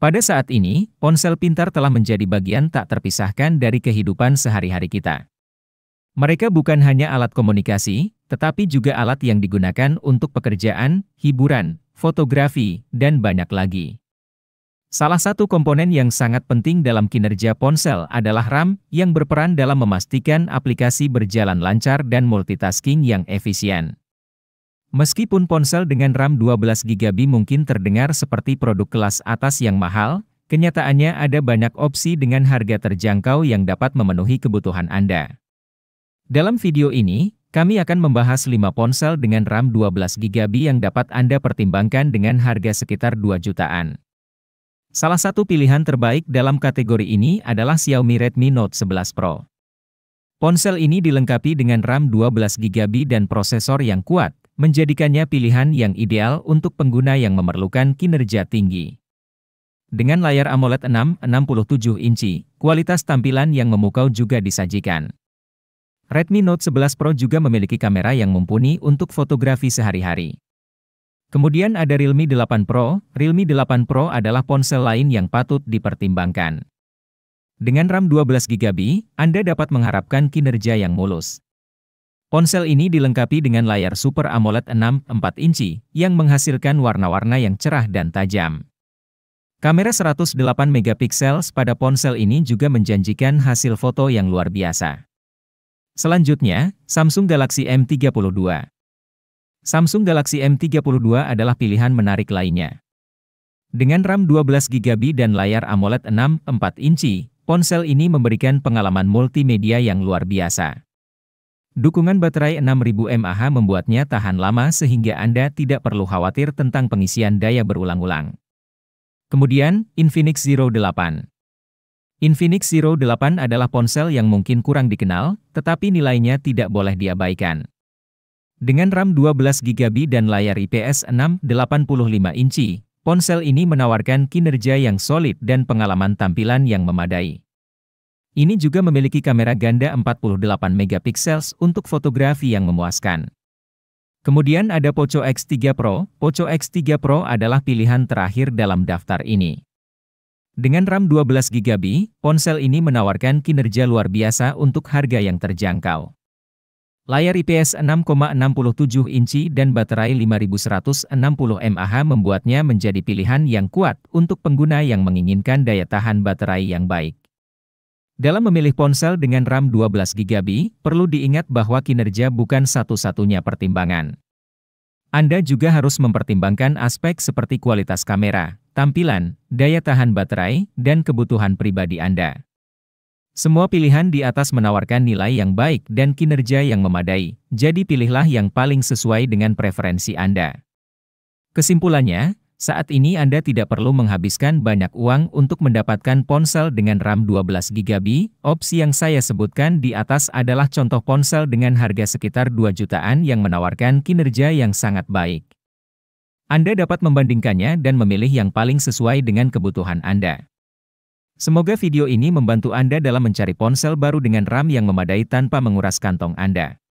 Pada saat ini, ponsel pintar telah menjadi bagian tak terpisahkan dari kehidupan sehari-hari kita. Mereka bukan hanya alat komunikasi, tetapi juga alat yang digunakan untuk pekerjaan, hiburan, fotografi, dan banyak lagi. Salah satu komponen yang sangat penting dalam kinerja ponsel adalah RAM yang berperan dalam memastikan aplikasi berjalan lancar dan multitasking yang efisien. Meskipun ponsel dengan RAM 12GB mungkin terdengar seperti produk kelas atas yang mahal, kenyataannya ada banyak opsi dengan harga terjangkau yang dapat memenuhi kebutuhan Anda. Dalam video ini, kami akan membahas 5 ponsel dengan RAM 12GB yang dapat Anda pertimbangkan dengan harga sekitar 2 jutaan. Salah satu pilihan terbaik dalam kategori ini adalah Xiaomi Redmi Note 11 Pro. Ponsel ini dilengkapi dengan RAM 12GB dan prosesor yang kuat, menjadikannya pilihan yang ideal untuk pengguna yang memerlukan kinerja tinggi. Dengan layar AMOLED 6,67 inci, kualitas tampilan yang memukau juga disajikan. Redmi Note 11 Pro juga memiliki kamera yang mumpuni untuk fotografi sehari-hari. Kemudian ada Realme 8 Pro. Realme 8 Pro adalah ponsel lain yang patut dipertimbangkan. Dengan RAM 12GB, Anda dapat mengharapkan kinerja yang mulus. Ponsel ini dilengkapi dengan layar Super AMOLED 6,4 inci yang menghasilkan warna-warna yang cerah dan tajam. Kamera 108 megapiksel pada ponsel ini juga menjanjikan hasil foto yang luar biasa. Selanjutnya, Samsung Galaxy M32. Samsung Galaxy M32 adalah pilihan menarik lainnya. Dengan RAM 12 GB dan layar AMOLED 6,4 inci, ponsel ini memberikan pengalaman multimedia yang luar biasa. Dukungan baterai 6000 mAh membuatnya tahan lama sehingga Anda tidak perlu khawatir tentang pengisian daya berulang-ulang. Kemudian, Infinix Zero 8. Infinix Zero 8 adalah ponsel yang mungkin kurang dikenal, tetapi nilainya tidak boleh diabaikan. Dengan RAM 12GB dan layar IPS 685 inci, ponsel ini menawarkan kinerja yang solid dan pengalaman tampilan yang memadai. Ini juga memiliki kamera ganda 48 megapiksels untuk fotografi yang memuaskan. Kemudian ada Poco X3 Pro. Poco X3 Pro adalah pilihan terakhir dalam daftar ini. Dengan RAM 12 GB, ponsel ini menawarkan kinerja luar biasa untuk harga yang terjangkau. Layar IPS 6,67 inci dan baterai 5160 mAh membuatnya menjadi pilihan yang kuat untuk pengguna yang menginginkan daya tahan baterai yang baik. Dalam memilih ponsel dengan RAM 12GB, perlu diingat bahwa kinerja bukan satu-satunya pertimbangan. Anda juga harus mempertimbangkan aspek seperti kualitas kamera, tampilan, daya tahan baterai, dan kebutuhan pribadi Anda. Semua pilihan di atas menawarkan nilai yang baik dan kinerja yang memadai, jadi pilihlah yang paling sesuai dengan preferensi Anda. Kesimpulannya, saat ini Anda tidak perlu menghabiskan banyak uang untuk mendapatkan ponsel dengan RAM 12GB. Opsi yang saya sebutkan di atas adalah contoh ponsel dengan harga sekitar 2 jutaan yang menawarkan kinerja yang sangat baik. Anda dapat membandingkannya dan memilih yang paling sesuai dengan kebutuhan Anda. Semoga video ini membantu Anda dalam mencari ponsel baru dengan RAM yang memadai tanpa menguras kantong Anda.